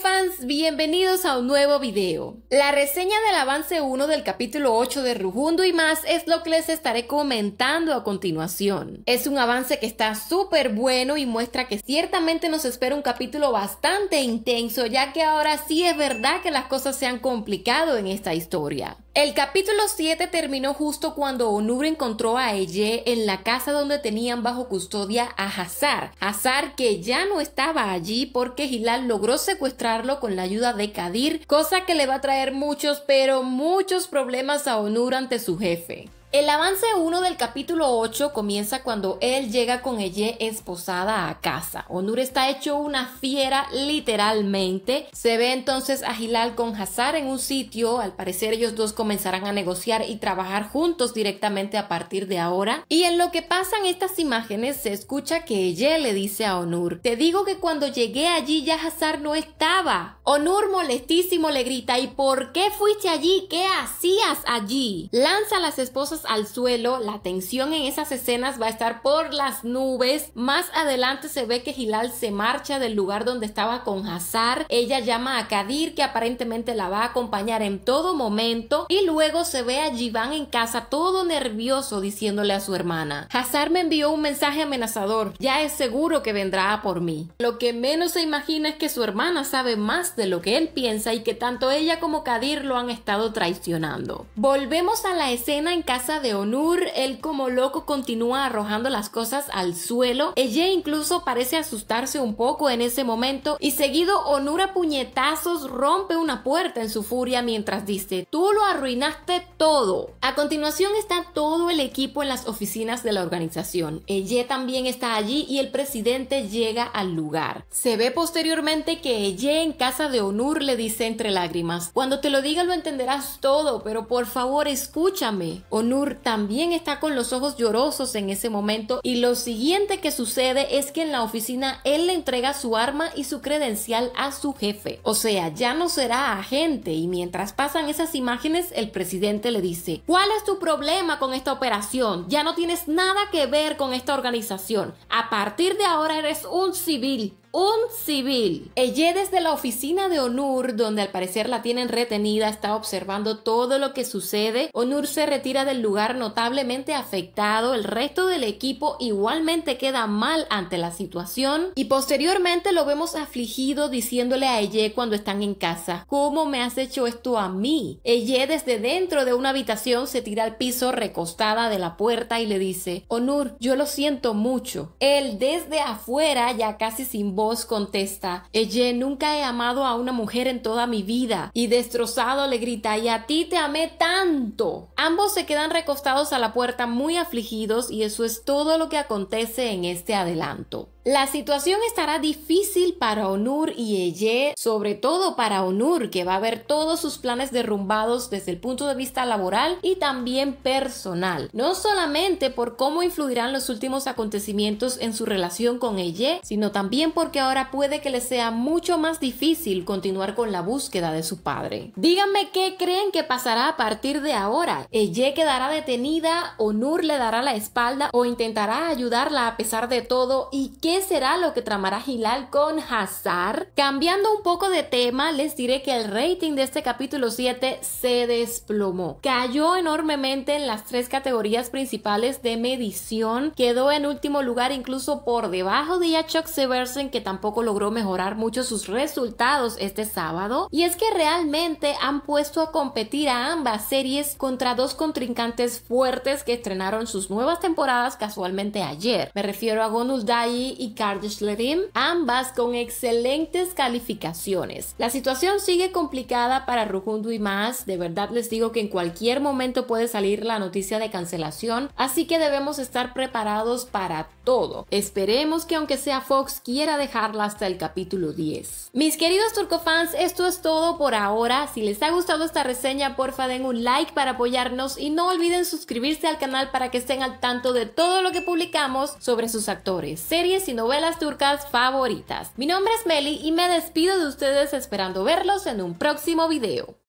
fans bienvenidos a un nuevo video. La reseña del avance 1 del capítulo 8 de Rujundo y más es lo que les estaré comentando a continuación. Es un avance que está súper bueno y muestra que ciertamente nos espera un capítulo bastante intenso, ya que ahora sí es verdad que las cosas se han complicado en esta historia. El capítulo 7 terminó justo cuando Onur encontró a Eye en la casa donde tenían bajo custodia a Hazar. Hazar que ya no estaba allí porque Hilal logró secuestrarlo con la ayuda de Kadir, cosa que le va a traer muchos pero muchos problemas a Onur ante su jefe. El avance 1 del capítulo 8 comienza cuando él llega con Eye esposada a casa. Onur está hecho una fiera literalmente. Se ve entonces a Hilal con Hazar en un sitio. Al parecer ellos dos comenzarán a negociar y trabajar juntos directamente a partir de ahora. Y en lo que pasan estas imágenes se escucha que Eye le dice a Onur, te digo que cuando llegué allí ya Hazar no estaba. Onur molestísimo le grita, ¿y por qué fuiste allí? ¿Qué hacías allí? Lanza a las esposas al suelo, la tensión en esas escenas va a estar por las nubes. Más adelante se ve que Hilal se marcha del lugar donde estaba con Hazar. Ella llama a Kadir, que aparentemente la va a acompañar en todo momento. Y luego se ve a Jivan en casa, todo nervioso, diciéndole a su hermana: Hazar me envió un mensaje amenazador. Ya es seguro que vendrá por mí. Lo que menos se imagina es que su hermana sabe más de lo que él piensa y que tanto ella como Kadir lo han estado traicionando. Volvemos a la escena en casa de Onur, él como loco continúa arrojando las cosas al suelo. Ella incluso parece asustarse un poco en ese momento y seguido Onur a puñetazos rompe una puerta en su furia mientras dice, tú lo arruinaste todo. A continuación está todo el equipo en las oficinas de la organización. Ella también está allí y el presidente llega al lugar. Se ve posteriormente que ella en casa de Onur le dice entre lágrimas, cuando te lo diga lo entenderás todo, pero por favor escúchame. Onur también está con los ojos llorosos en ese momento y lo siguiente que sucede es que en la oficina él le entrega su arma y su credencial a su jefe. O sea, ya no será agente y mientras pasan esas imágenes el presidente le dice, ¿cuál es tu problema con esta operación? Ya no tienes nada que ver con esta organización. A partir de ahora eres un civil un civil. Ella desde la oficina de Onur, donde al parecer la tienen retenida, está observando todo lo que sucede. Onur se retira del lugar notablemente afectado, el resto del equipo igualmente queda mal ante la situación y posteriormente lo vemos afligido diciéndole a Eye cuando están en casa, ¿cómo me has hecho esto a mí? Eye desde dentro de una habitación se tira al piso recostada de la puerta y le dice, Onur, yo lo siento mucho. Él desde afuera ya casi sin voz voz contesta, Ella, nunca he amado a una mujer en toda mi vida. Y destrozado le grita, y a ti te amé tanto. Ambos se quedan recostados a la puerta muy afligidos y eso es todo lo que acontece en este adelanto. La situación estará difícil para Onur y Eye, sobre todo para Onur, que va a ver todos sus planes derrumbados desde el punto de vista laboral y también personal. No solamente por cómo influirán los últimos acontecimientos en su relación con Eye, sino también porque ahora puede que le sea mucho más difícil continuar con la búsqueda de su padre. Díganme qué creen que pasará a partir de ahora. Eye quedará detenida, Onur le dará la espalda o intentará ayudarla a pesar de todo y qué será lo que tramará Hilal con Hazar? Cambiando un poco de tema, les diré que el rating de este capítulo 7 se desplomó. Cayó enormemente en las tres categorías principales de medición. Quedó en último lugar incluso por debajo de Yachok Seversen, que tampoco logró mejorar mucho sus resultados este sábado. Y es que realmente han puesto a competir a ambas series contra dos contrincantes fuertes que estrenaron sus nuevas temporadas casualmente ayer. Me refiero a Gonul Dai y y Kardesh ambas con excelentes calificaciones. La situación sigue complicada para Rukundu y más. De verdad les digo que en cualquier momento puede salir la noticia de cancelación, así que debemos estar preparados para todo. Esperemos que aunque sea Fox quiera dejarla hasta el capítulo 10. Mis queridos turcofans, esto es todo por ahora. Si les ha gustado esta reseña, porfa den un like para apoyarnos y no olviden suscribirse al canal para que estén al tanto de todo lo que publicamos sobre sus actores, series y novelas turcas favoritas. Mi nombre es Meli y me despido de ustedes esperando verlos en un próximo video.